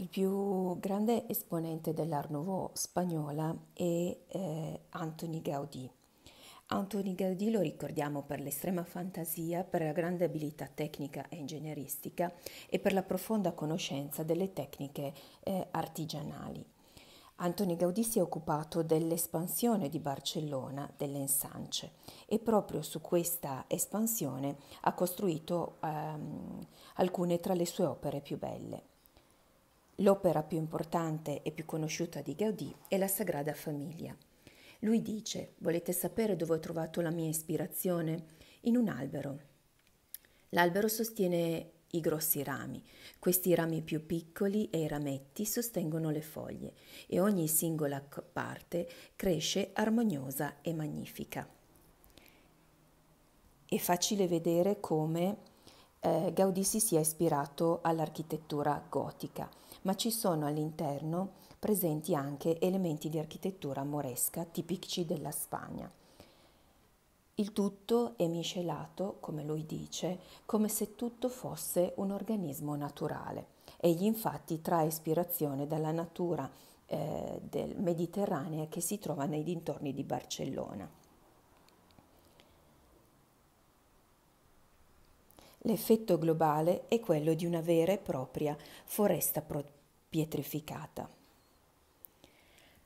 Il più grande esponente dell'Art Nouveau spagnola è eh, Antoni Gaudí. Anthony Gaudí lo ricordiamo per l'estrema fantasia, per la grande abilità tecnica e ingegneristica e per la profonda conoscenza delle tecniche eh, artigianali. Antoni Gaudí si è occupato dell'espansione di Barcellona, delle ensance, e proprio su questa espansione ha costruito ehm, alcune tra le sue opere più belle. L'opera più importante e più conosciuta di Gaudì è la Sagrada Famiglia. Lui dice, volete sapere dove ho trovato la mia ispirazione? In un albero. L'albero sostiene i grossi rami, questi rami più piccoli e i rametti sostengono le foglie e ogni singola parte cresce armoniosa e magnifica. È facile vedere come eh, Gaudì si sia ispirato all'architettura gotica ma ci sono all'interno presenti anche elementi di architettura moresca tipici della Spagna. Il tutto è miscelato, come lui dice, come se tutto fosse un organismo naturale. Egli infatti trae ispirazione dalla natura eh, mediterranea che si trova nei dintorni di Barcellona. L'effetto globale è quello di una vera e propria foresta pietrificata.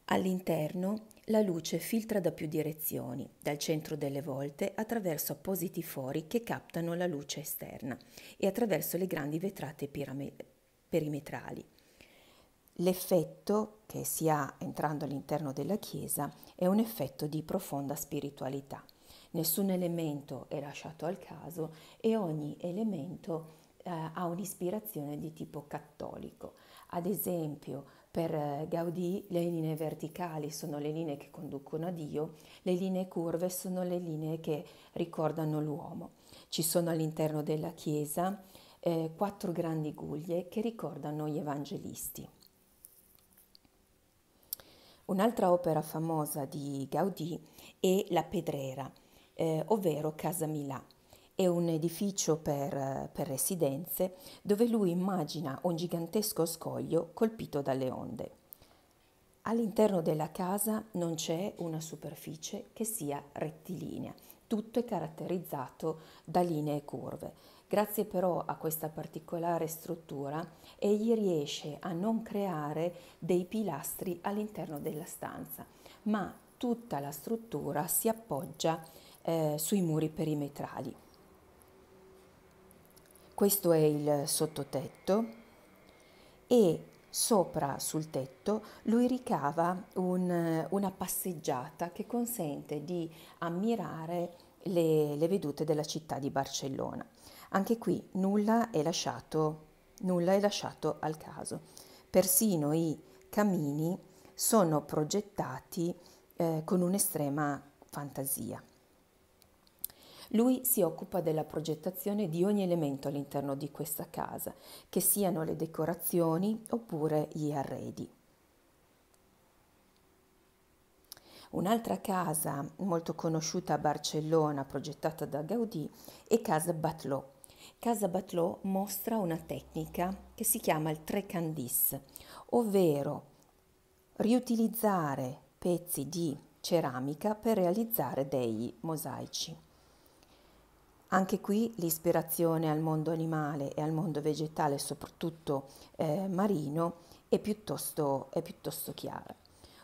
All'interno la luce filtra da più direzioni, dal centro delle volte attraverso appositi fori che captano la luce esterna e attraverso le grandi vetrate perimetrali. L'effetto che si ha entrando all'interno della chiesa è un effetto di profonda spiritualità nessun elemento è lasciato al caso e ogni elemento eh, ha un'ispirazione di tipo cattolico. Ad esempio, per eh, Gaudì le linee verticali sono le linee che conducono a Dio, le linee curve sono le linee che ricordano l'uomo. Ci sono all'interno della Chiesa eh, quattro grandi guglie che ricordano gli evangelisti. Un'altra opera famosa di Gaudì è La Pedrera eh, ovvero Casa Milà. È un edificio per, per residenze dove lui immagina un gigantesco scoglio colpito dalle onde. All'interno della casa non c'è una superficie che sia rettilinea, tutto è caratterizzato da linee curve. Grazie però a questa particolare struttura egli riesce a non creare dei pilastri all'interno della stanza, ma tutta la struttura si appoggia eh, sui muri perimetrali. Questo è il sottotetto e sopra sul tetto lui ricava un, una passeggiata che consente di ammirare le, le, vedute della città di Barcellona. Anche qui nulla è lasciato, nulla è lasciato al caso. Persino i camini sono progettati eh, con un'estrema fantasia. Lui si occupa della progettazione di ogni elemento all'interno di questa casa, che siano le decorazioni oppure gli arredi. Un'altra casa molto conosciuta a Barcellona, progettata da Gaudí, è Casa Batlò. Casa Batlò mostra una tecnica che si chiama il trecandis, ovvero riutilizzare pezzi di ceramica per realizzare dei mosaici. Anche qui l'ispirazione al mondo animale e al mondo vegetale, soprattutto eh, marino, è piuttosto, è piuttosto chiara.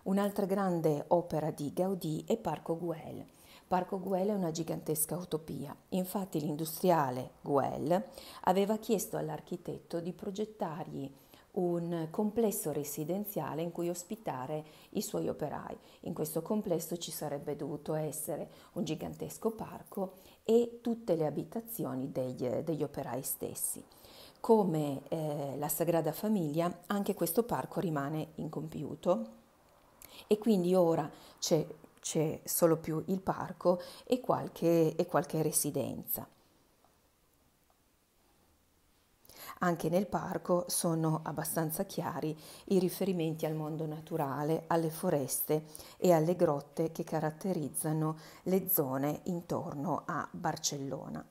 Un'altra grande opera di Gaudí è Parco Guel. Parco Guel è una gigantesca utopia. Infatti l'industriale Guel aveva chiesto all'architetto di progettargli un complesso residenziale in cui ospitare i suoi operai. In questo complesso ci sarebbe dovuto essere un gigantesco parco e tutte le abitazioni degli, degli operai stessi. Come eh, la Sagrada Famiglia, anche questo parco rimane incompiuto e quindi ora c'è, c'è solo più il parco e qualche, e qualche residenza. Anche nel parco sono abbastanza chiari i riferimenti al mondo naturale, alle foreste e alle grotte che caratterizzano le zone intorno a Barcellona.